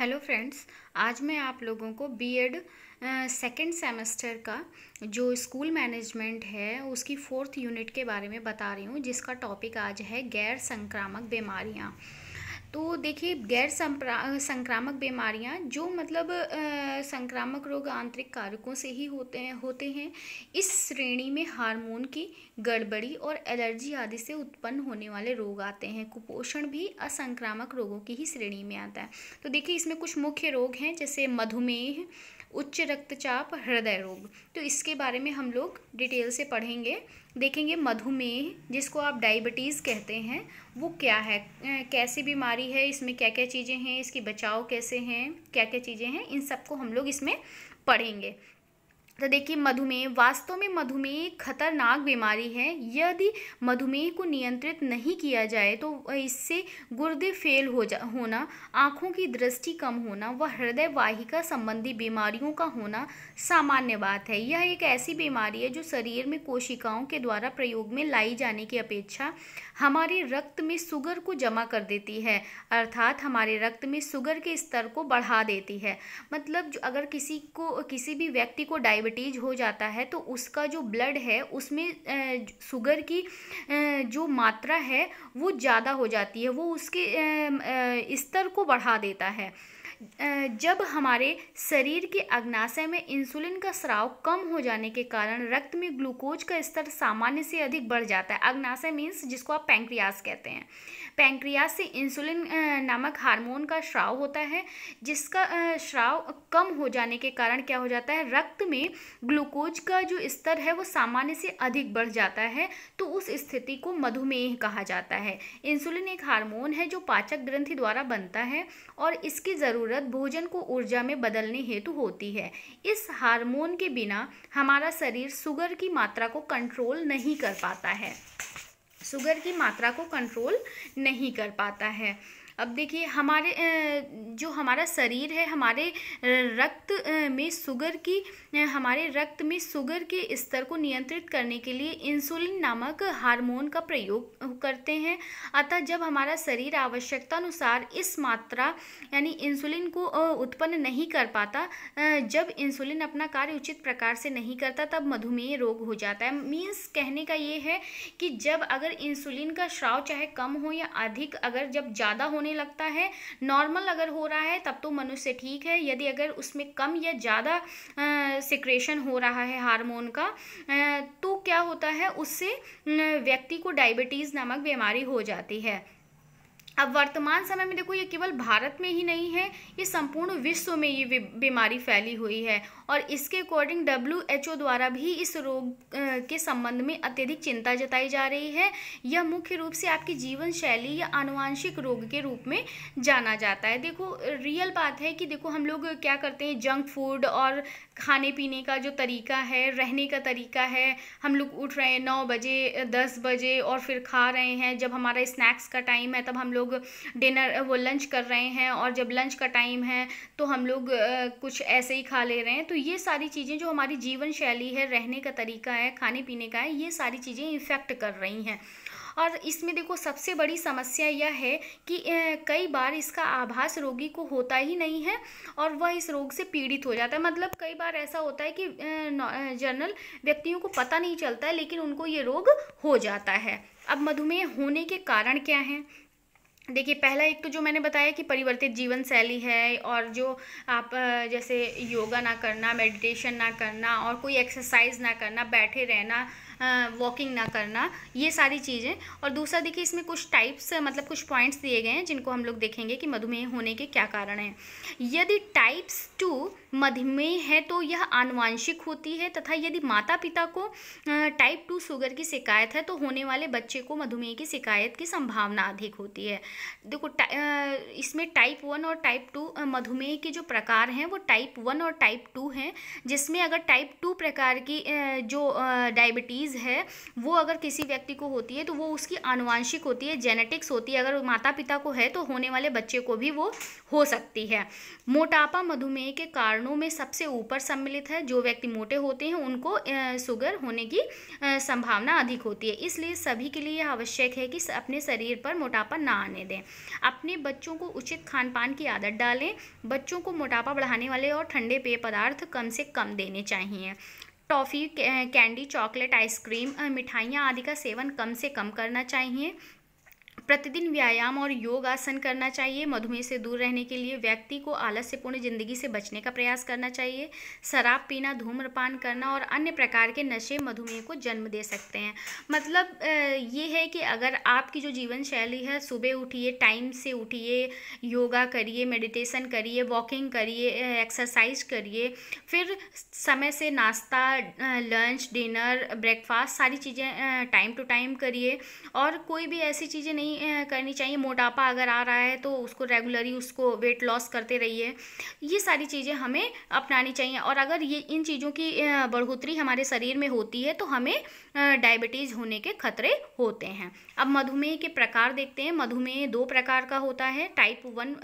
hello friends आज मैं आप लोगों को बीएड सेकेंड सेमेस्टर का जो स्कूल मैनेजमेंट है उसकी फोर्थ यूनिट के बारे में बता रही हूँ जिसका टॉपिक आज है गैर संक्रामक बीमारियाँ तो देखिए गैर संक्रामक बीमारियां जो मतलब आ, संक्रामक रोग आंतरिक कारकों से ही होते हैं होते हैं इस श्रेणी में हार्मोन की गड़बड़ी और एलर्जी आदि से उत्पन्न होने वाले रोग आते हैं कुपोषण भी असंक्रामक रोगों की ही श्रेणी में आता है तो देखिए इसमें कुछ मुख्य रोग हैं जैसे मधुमेह उच्च रक्तचाप हृदय रोग तो इसके बारे में हम लोग डिटेल से पढ़ेंगे देखेंगे मधुमेह जिसको आप डायबिटीज़ कहते हैं वो क्या है कैसी बीमारी है इसमें क्या क्या चीज़ें हैं इसकी बचाव कैसे हैं क्या क्या चीज़ें हैं इन सबको हम लोग इसमें पढ़ेंगे तो देखिए मधुमेह वास्तव में मधुमेह खतरनाक बीमारी है यदि मधुमेह को नियंत्रित नहीं किया जाए तो इससे गुर्दे फेल हो जा होना आँखों की दृष्टि कम होना व हृदय वाहिका संबंधी बीमारियों का होना सामान्य बात है यह एक ऐसी बीमारी है जो शरीर में कोशिकाओं के द्वारा प्रयोग में लाई जाने की अपेक्षा हमारे रक्त में सुगर को जमा कर देती है अर्थात हमारे रक्त में सुगर के स्तर को बढ़ा देती है मतलब अगर किसी को किसी भी व्यक्ति को डायबिटीज डायबिटीज हो जाता है तो उसका जो ब्लड है उसमें शुगर की जो मात्रा है वो ज़्यादा हो जाती है वो उसके स्तर को बढ़ा देता है जब हमारे शरीर के अग्नाशय में इंसुलिन का स्राव कम हो जाने के कारण रक्त में ग्लूकोज का स्तर सामान्य से अधिक बढ़ जाता है अग्नाशय मीन्स जिसको आप पैंक्रियास कहते हैं पैंक्रियाज से इंसुलिन नामक हार्मोन का श्राव होता है जिसका श्राव कम हो जाने के कारण क्या हो जाता है रक्त में ग्लूकोज का जो स्तर है वो सामान्य से अधिक बढ़ जाता है तो उस स्थिति को मधुमेह कहा जाता है इंसुलिन एक हार्मोन है जो पाचक ग्रंथि द्वारा बनता है और इसकी ज़रूरत भोजन को ऊर्जा में बदलने हेतु होती है इस हार्मोन के बिना हमारा शरीर शुगर की मात्रा को कंट्रोल नहीं कर पाता है शुगर की मात्रा को कंट्रोल नहीं कर पाता है अब देखिए हमारे जो हमारा शरीर है हमारे रक्त में शुगर की हमारे रक्त में शुगर के स्तर को नियंत्रित करने के लिए इंसुलिन नामक हार्मोन का प्रयोग करते हैं अतः जब हमारा शरीर आवश्यकता अनुसार इस मात्रा यानी इंसुलिन को उत्पन्न नहीं कर पाता जब इंसुलिन अपना कार्य उचित प्रकार से नहीं करता तब मधुमेह रोग हो जाता है मीन्स कहने का ये है कि जब अगर इंसुलिन का श्राव चाहे कम हो या अधिक अगर जब ज़्यादा होने होने लगता है नॉर्मल अगर हो रहा है तब तो मनुष्य ठीक है यदि अगर उसमें कम या ज़्यादा सिक्रेशन हो रहा है हार्मोन का आ, तो क्या होता है उससे व्यक्ति को डायबिटीज़ नामक बीमारी हो जाती है अब वर्तमान समय में देखो ये केवल भारत में ही नहीं है ये संपूर्ण विश्व में ये बीमारी फैली हुई है और इसके अकॉर्डिंग डब्ल्यू एच ओ द्वारा भी इस रोग के संबंध में अत्यधिक चिंता जताई जा रही है यह मुख्य रूप से आपकी जीवन शैली या आनुवांशिक रोग के रूप में जाना जाता है देखो रियल बात है कि देखो हम लोग क्या करते हैं जंक फूड और खाने पीने का जो तरीका है रहने का तरीका है हम लोग उठ रहे हैं नौ बजे दस बजे और फिर खा रहे हैं जब हमारा स्नैक्स का टाइम है तब हम लोग लोग डिनर वो लंच कर रहे हैं और जब लंच का टाइम है तो हम लोग कुछ ऐसे ही खा ले रहे हैं तो ये सारी चीज़ें जो हमारी जीवन शैली है रहने का तरीका है खाने पीने का है ये सारी चीज़ें इफ़ेक्ट कर रही हैं और इसमें देखो सबसे बड़ी समस्या यह है कि कई बार इसका आभास रोगी को होता ही नहीं है और वह इस रोग से पीड़ित हो जाता है मतलब कई बार ऐसा होता है कि जनरल व्यक्तियों को पता नहीं चलता है लेकिन उनको ये रोग हो जाता है अब मधुमेह होने के कारण क्या हैं देखिए पहला एक तो जो मैंने बताया कि परिवर्तित जीवन शैली है और जो आप जैसे योगा ना करना मेडिटेशन ना करना और कोई एक्सरसाइज ना करना बैठे रहना वॉकिंग ना करना ये सारी चीज़ें और दूसरा देखिए इसमें कुछ टाइप्स मतलब कुछ पॉइंट्स दिए गए हैं जिनको हम लोग देखेंगे कि मधुमेह होने के क्या कारण हैं यदि टाइप्स टू मधुमेह है तो यह आनुवांशिक होती है तथा यदि माता पिता को टाइप टू शुगर की शिकायत है तो होने वाले बच्चे को मधुमेह की शिकायत की संभावना अधिक होती है देखो टा, इसमें टाइप वन और टाइप टू मधुमेह के जो प्रकार हैं वो टाइप वन और टाइप टू हैं जिसमें अगर टाइप टू प्रकार की जो डायबिटीज़ है वो अगर किसी व्यक्ति को होती है तो वो उसकी आनुवांशिक होती है जेनेटिक्स होती है अगर माता पिता को है तो होने वाले बच्चे को भी वो हो सकती है मोटापा मधुमेह के कारण कारणों में सबसे ऊपर सम्मिलित है जो व्यक्ति मोटे होते हैं उनको शुगर होने की संभावना अधिक होती है इसलिए सभी के लिए आवश्यक है कि अपने शरीर पर मोटापा ना आने दें अपने बच्चों को उचित खान पान की आदत डालें बच्चों को मोटापा बढ़ाने वाले और ठंडे पेय पदार्थ कम से कम देने चाहिए टॉफ़ी कैंडी चॉकलेट आइसक्रीम मिठाइयाँ आदि का सेवन कम से कम करना चाहिए प्रतिदिन व्यायाम और योग आसन करना चाहिए मधुमेह से दूर रहने के लिए व्यक्ति को आलस्यपूर्ण जिंदगी से बचने का प्रयास करना चाहिए शराब पीना धूम्रपान करना और अन्य प्रकार के नशे मधुमेह को जन्म दे सकते हैं मतलब ये है कि अगर आपकी जो जीवन शैली है सुबह उठिए टाइम से उठिए योगा करिए मेडिटेशन करिए वॉकिंग करिए एक्सरसाइज करिए फिर समय से नाश्ता लंच डिनर ब्रेकफास्ट सारी चीज़ें टाइम टू टाइम करिए और कोई भी ऐसी चीज़ें नहीं करनी चाहिए मोटापा अगर आ रहा है तो उसको रेगुलरली उसको वेट लॉस करते रहिए ये सारी चीज़ें हमें अपनानी चाहिए और अगर ये इन चीज़ों की बढ़ोतरी हमारे शरीर में होती है तो हमें डायबिटीज़ होने के खतरे होते हैं अब मधुमेह के प्रकार देखते हैं मधुमेह दो प्रकार का होता है टाइप वन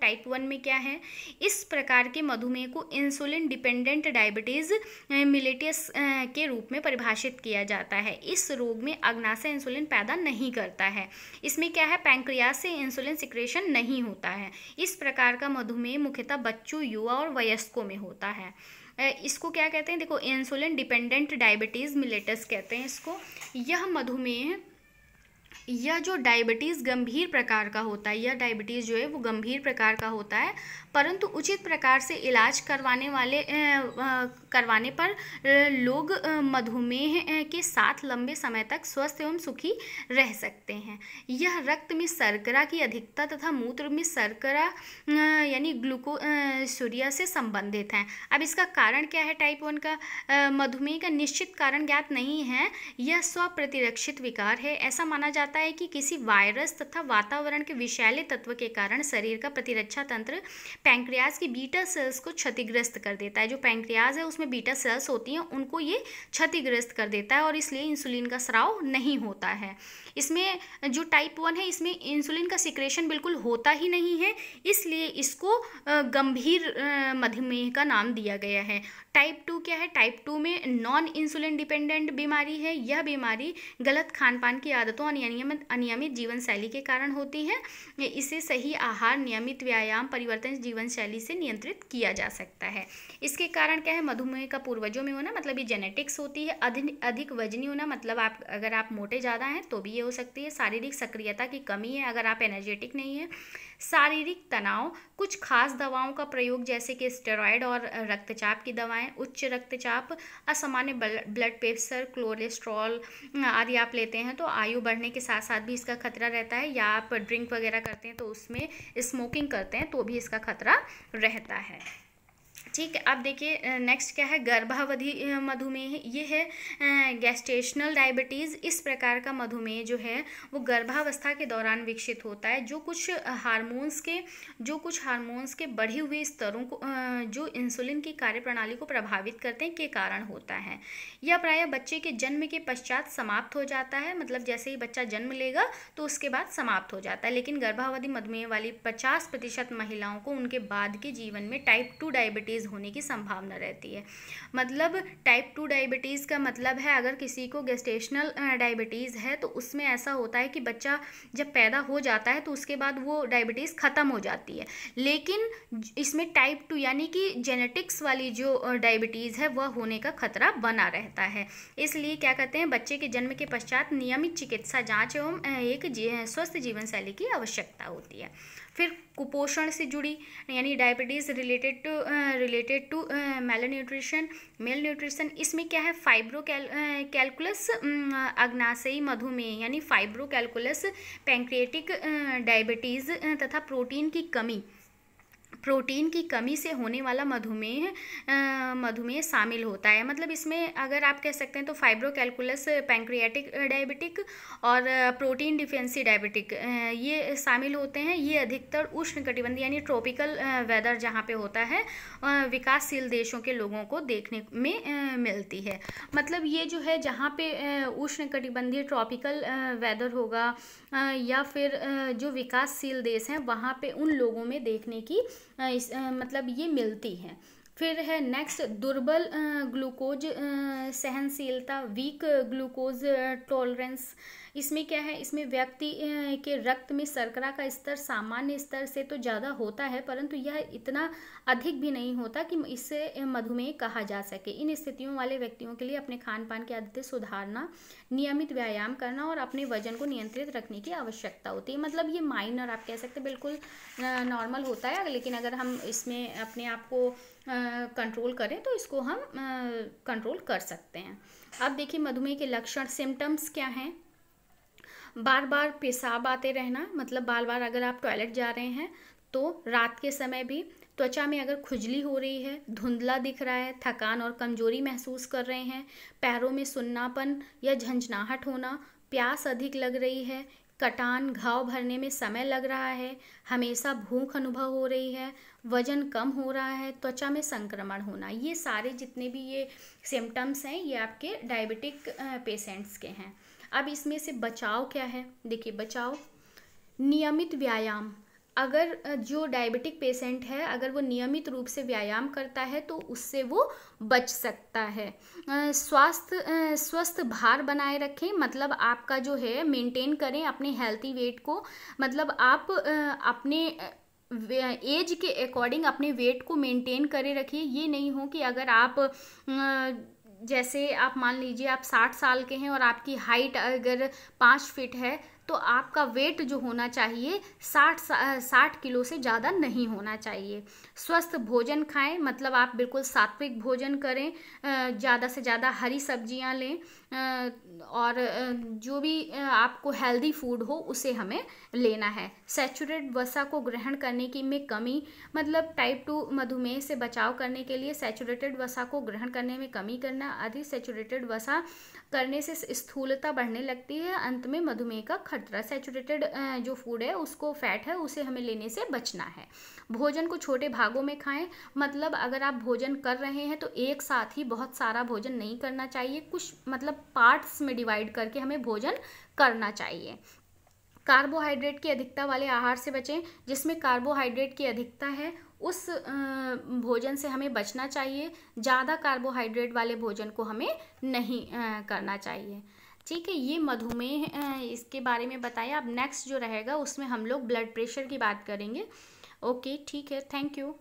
टाइप वन में क्या है इस प्रकार के मधुमेह को इंसुलिन डिपेंडेंट डायबिटीज़ मिलेटियस के रूप में परिभाषित किया जाता है इस रोग में अग्नाशय इंसुलिन पैदा नहीं करता है इस इसमें क्या है पैंक्रिया से इंसुलिन सिक्रेशन नहीं होता है इस प्रकार का मधुमेह मुख्यतः बच्चों युवा और वयस्कों में होता है इसको क्या कहते हैं देखो इंसुलिन डिपेंडेंट डायबिटीज़ मिलेटस कहते हैं इसको यह मधुमेह यह जो डायबिटीज़ गंभीर प्रकार का होता है यह डायबिटीज़ जो है वो गंभीर प्रकार का होता है परंतु उचित प्रकार से इलाज करवाने वाले करवाने पर लोग मधुमेह के साथ लंबे समय तक स्वस्थ एवं सुखी रह सकते हैं यह रक्त में शर्करा की अधिकता तथा मूत्र में शर्करा यानी ग्लूको सूर्या से संबंधित हैं अब इसका कारण क्या है टाइप वन का मधुमेह का निश्चित कारण ज्ञात नहीं है यह स्वप्रतिरक्षित विकार है ऐसा माना जाता जाता है कि किसी वायरस तथा वातावरण के विषैले तत्व के कारण शरीर का प्रतिरक्षा तंत्र पैंक्रियाज की बीटा सेल्स को क्षतिग्रस्त कर देता है जो पैंक्रियाज है उसमें बीटा सेल्स होती हैं उनको ये क्षतिग्रस्त कर देता है और इसलिए इंसुलिन का स्राव नहीं होता है इसमें जो टाइप वन है इसमें इंसुलिन का सिक्रेशन बिल्कुल होता ही नहीं है इसलिए इसको गंभीर मधुमेह का नाम दिया गया है टाइप टू क्या है टाइप टू में नॉन इंसुलिन डिपेंडेंट बीमारी है यह बीमारी गलत खान पान की आदतों अनियमित अनियमित जीवन शैली के कारण होती है इसे सही आहार नियमित व्यायाम परिवर्तन जीवन शैली से नियंत्रित किया जा सकता है इसके कारण क्या है मधुमेह का पूर्वजों में होना मतलब ये जेनेटिक्स होती है अधिक अधिक वजनी होना मतलब आप अगर आप मोटे ज़्यादा हैं तो भी ये हो सकती है शारीरिक सक्रियता की कमी है अगर आप एनर्जेटिक नहीं है शारीरिक तनाव कुछ खास दवाओं का प्रयोग जैसे कि स्टेरॉयड और रक्तचाप की दवाएं उच्च रक्तचाप असामान्य ब्लड प्रेशर क्लोरेस्ट्रॉल आदि आप लेते हैं तो आयु बढ़ने के साथ साथ भी इसका खतरा रहता है या आप ड्रिंक वगैरह करते हैं तो उसमें स्मोकिंग करते हैं तो भी इसका खतरा रहता है ठीक है अब देखिए नेक्स्ट क्या है गर्भावधि मधुमेह ये है गैस्टेशनल डायबिटीज़ इस प्रकार का मधुमेह जो है वो गर्भावस्था के दौरान विकसित होता है जो कुछ हार्मोन्स के जो कुछ हार्मोन्स के बढ़े हुए स्तरों को जो इंसुलिन की कार्यप्रणाली को प्रभावित करते हैं के कारण होता है यह प्रायः बच्चे के जन्म के पश्चात समाप्त हो जाता है मतलब जैसे ही बच्चा जन्म लेगा तो उसके बाद समाप्त हो जाता है लेकिन गर्भावधि मधुमेह वाली पचास प्रतिशत महिलाओं को उनके बाद के जीवन में टाइप टू डायबिटीज़ डायबिटीज़ होने की संभावना रहती है मतलब टाइप टू डायबिटीज़ का मतलब है अगर किसी को गेस्टेशनल डायबिटीज़ है तो उसमें ऐसा होता है कि बच्चा जब पैदा हो जाता है तो उसके बाद वो डायबिटीज़ ख़त्म हो जाती है लेकिन इसमें टाइप टू यानी कि जेनेटिक्स वाली जो डायबिटीज़ है वह होने का खतरा बना रहता है इसलिए क्या कहते हैं बच्चे के जन्म के पश्चात नियमित चिकित्सा जाँच एवं एक स्वस्थ जीवन शैली की आवश्यकता होती है फिर कुपोषण से जुड़ी यानी diabetes related to related to malnutrition malnutrition इसमें क्या है फाइब्रो कैल कैलकुलस अग्नाशयी मधुमेह यानी फाइब्रो कैलकुलस पैंक्रिएटिक डायबिटीज़ तथा प्रोटीन की कमी प्रोटीन की कमी से होने वाला मधुमेह मधुमेह शामिल होता है मतलब इसमें अगर आप कह सकते हैं तो फाइब्रो कैलकुलस पैंक्रियाटिक डायबिटिक और प्रोटीन डिफेंसी डायबिटिक ये शामिल होते हैं ये अधिकतर उष्ण कटिबंधी यानी ट्रॉपिकल वेदर जहाँ पे होता है विकासशील देशों के लोगों को देखने में मिलती है मतलब ये जो है जहाँ पे उष्ण कटिबंधी ट्रॉपिकल वेदर होगा या फिर जो विकासशील देश हैं वहाँ पे उन लोगों में देखने की इस मतलब ये मिलती है फिर है नेक्स्ट दुर्बल ग्लूकोज सहनशीलता वीक ग्लूकोज टॉलरेंस इसमें क्या है इसमें व्यक्ति के रक्त में शर्करा का स्तर सामान्य स्तर से तो ज़्यादा होता है परंतु यह इतना अधिक भी नहीं होता कि इससे मधुमेह कहा जा सके इन स्थितियों वाले व्यक्तियों के लिए अपने खान पान की आदतें सुधारना नियमित व्यायाम करना और अपने वजन को नियंत्रित रखने की आवश्यकता होती है मतलब ये माइनर आप कह सकते बिल्कुल नॉर्मल होता है लेकिन अगर हम इसमें अपने आप को कंट्रोल करें तो इसको हम कंट्रोल कर सकते हैं अब देखिए मधुमेह के लक्षण सिम्टम्स क्या हैं बार बार पेशाब आते रहना मतलब बार बार अगर आप टॉयलेट जा रहे हैं तो रात के समय भी त्वचा में अगर खुजली हो रही है धुंधला दिख रहा है थकान और कमजोरी महसूस कर रहे हैं पैरों में सुन्नापन या झंझनाहट होना प्यास अधिक लग रही है कटान घाव भरने में समय लग रहा है हमेशा भूख अनुभव हो रही है वजन कम हो रहा है त्वचा में संक्रमण होना ये सारे जितने भी ये सिम्टम्स हैं ये आपके डायबिटिक पेशेंट्स के हैं अब इसमें से बचाव क्या है देखिए बचाव नियमित व्यायाम अगर जो डायबिटिक पेशेंट है अगर वो नियमित रूप से व्यायाम करता है तो उससे वो बच सकता है स्वास्थ्य स्वस्थ भार बनाए रखें मतलब आपका जो है मेंटेन करें अपने हेल्थी वेट को मतलब आप अपने एज के अकॉर्डिंग अपने वेट को मेंटेन करे रखिए ये नहीं हो कि अगर आप जैसे आप मान लीजिए आप साठ साल के हैं और आपकी हाइट अगर पाँच फिट है तो आपका वेट जो होना चाहिए साठ साठ किलो से ज़्यादा नहीं होना चाहिए स्वस्थ भोजन खाएं मतलब आप बिल्कुल सात्विक भोजन करें ज़्यादा से ज़्यादा हरी सब्जियां लें और जो भी आपको हेल्दी फूड हो उसे हमें लेना है सेचुरेट वसा को ग्रहण करने की में कमी मतलब टाइप टू मधुमेह से बचाव करने के लिए सेचुरेटेड वसा को ग्रहण करने में कमी करना अधिक सेचुरेटेड वसा करने से स्थूलता बढ़ने लगती है अंत में मधुमेह का खतरा सेचुरेटेड जो फूड है उसको फैट है उसे हमें लेने से बचना है भोजन को छोटे भागों में खाएं मतलब अगर आप भोजन कर रहे हैं तो एक साथ ही बहुत सारा भोजन नहीं करना चाहिए कुछ मतलब पार्ट्स में डिवाइड करके हमें भोजन करना चाहिए कार्बोहाइड्रेट की अधिकता वाले आहार से बचें जिसमें कार्बोहाइड्रेट की अधिकता है उस भोजन से हमें बचना चाहिए ज़्यादा कार्बोहाइड्रेट वाले भोजन को हमें नहीं करना चाहिए ठीक है ये मधुमेह इसके बारे में बताया अब नेक्स्ट जो रहेगा उसमें हम लोग ब्लड प्रेशर की बात करेंगे ओके ठीक है थैंक यू